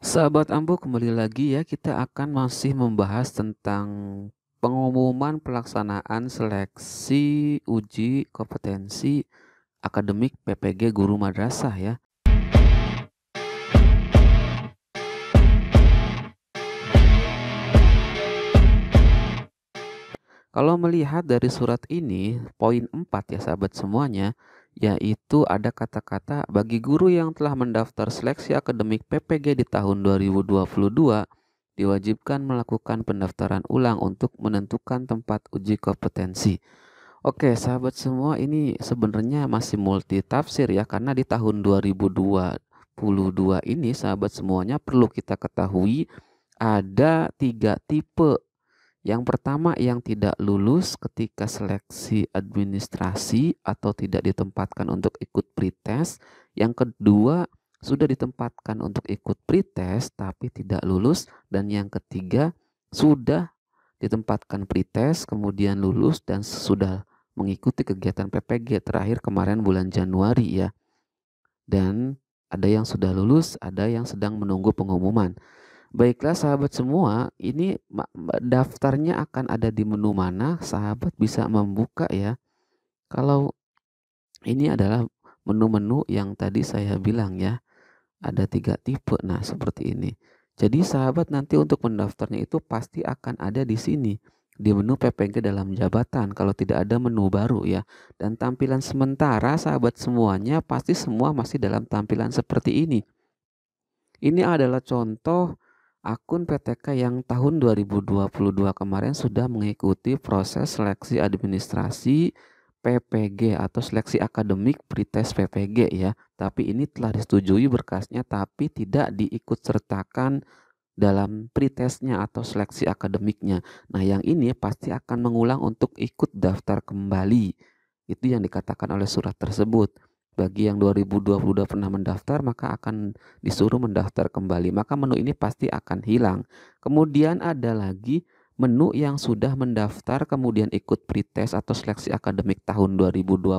Sahabat Ambo kembali lagi ya kita akan masih membahas tentang pengumuman pelaksanaan seleksi uji kompetensi akademik PPG guru madrasah ya. Kalau melihat dari surat ini, poin 4 ya sahabat semuanya, yaitu ada kata-kata bagi guru yang telah mendaftar seleksi akademik PPG di tahun 2022 diwajibkan melakukan pendaftaran ulang untuk menentukan tempat uji kompetensi. Oke, sahabat semua, ini sebenarnya masih multi tafsir ya karena di tahun 2022 ini sahabat semuanya perlu kita ketahui ada tiga tipe yang pertama yang tidak lulus ketika seleksi administrasi atau tidak ditempatkan untuk ikut pretest. Yang kedua sudah ditempatkan untuk ikut pretest tapi tidak lulus. Dan yang ketiga sudah ditempatkan pretest kemudian lulus dan sudah mengikuti kegiatan PPG terakhir kemarin bulan Januari ya. Dan ada yang sudah lulus, ada yang sedang menunggu pengumuman. Baiklah sahabat semua, ini daftarnya akan ada di menu mana sahabat bisa membuka ya. Kalau ini adalah menu-menu yang tadi saya bilang ya. Ada tiga tipe, nah seperti ini. Jadi sahabat nanti untuk mendaftarnya itu pasti akan ada di sini. Di menu PPG dalam jabatan kalau tidak ada menu baru ya. Dan tampilan sementara sahabat semuanya pasti semua masih dalam tampilan seperti ini. Ini adalah contoh akun PTK yang tahun 2022 kemarin sudah mengikuti proses seleksi administrasi PPG atau seleksi akademik pretest PPG ya. Tapi ini telah disetujui berkasnya tapi tidak diikut sertakan dalam pretestnya atau seleksi akademiknya. Nah, yang ini pasti akan mengulang untuk ikut daftar kembali. Itu yang dikatakan oleh surat tersebut. Bagi yang 2022 pernah mendaftar maka akan disuruh mendaftar kembali. Maka menu ini pasti akan hilang. Kemudian ada lagi menu yang sudah mendaftar kemudian ikut pretest atau seleksi akademik tahun 2022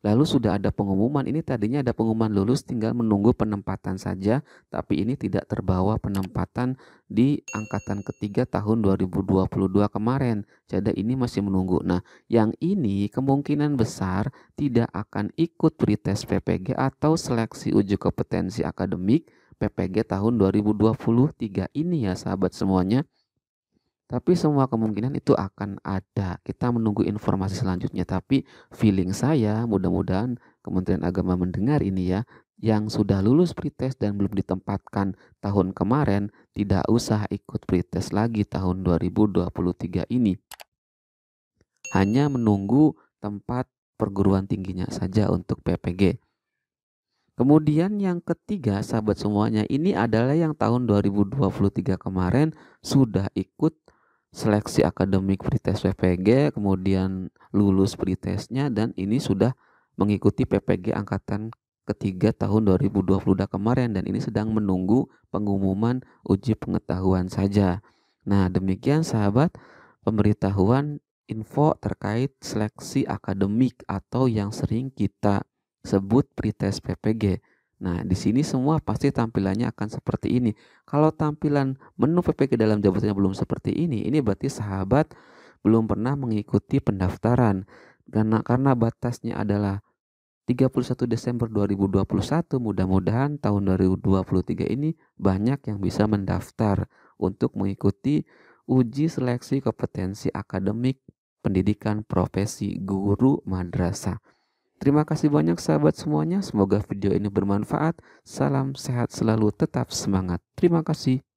Lalu sudah ada pengumuman, ini tadinya ada pengumuman lulus tinggal menunggu penempatan saja, tapi ini tidak terbawa penempatan di angkatan ketiga tahun 2022 kemarin. Jadi ini masih menunggu. Nah, yang ini kemungkinan besar tidak akan ikut pretest PPG atau seleksi uji kompetensi akademik PPG tahun 2023 ini ya sahabat semuanya. Tapi semua kemungkinan itu akan ada. Kita menunggu informasi selanjutnya. Tapi feeling saya mudah-mudahan Kementerian Agama mendengar ini ya. Yang sudah lulus pretest dan belum ditempatkan tahun kemarin tidak usah ikut pretest lagi tahun 2023 ini. Hanya menunggu tempat perguruan tingginya saja untuk PPG. Kemudian yang ketiga sahabat semuanya ini adalah yang tahun 2023 kemarin sudah ikut seleksi akademik pretest PPG, kemudian lulus pretestnya dan ini sudah mengikuti PPG angkatan ketiga tahun 2020 kemarin dan ini sedang menunggu pengumuman uji pengetahuan saja. Nah, demikian sahabat pemberitahuan info terkait seleksi akademik atau yang sering kita sebut pretest PPG. Nah, di sini semua pasti tampilannya akan seperti ini. Kalau tampilan menu PPG dalam jabatannya belum seperti ini, ini berarti sahabat belum pernah mengikuti pendaftaran. Karena karena batasnya adalah 31 Desember 2021, mudah-mudahan tahun 2023 ini banyak yang bisa mendaftar untuk mengikuti uji seleksi kompetensi akademik pendidikan profesi guru madrasah. Terima kasih banyak sahabat semuanya. Semoga video ini bermanfaat. Salam sehat selalu, tetap semangat. Terima kasih.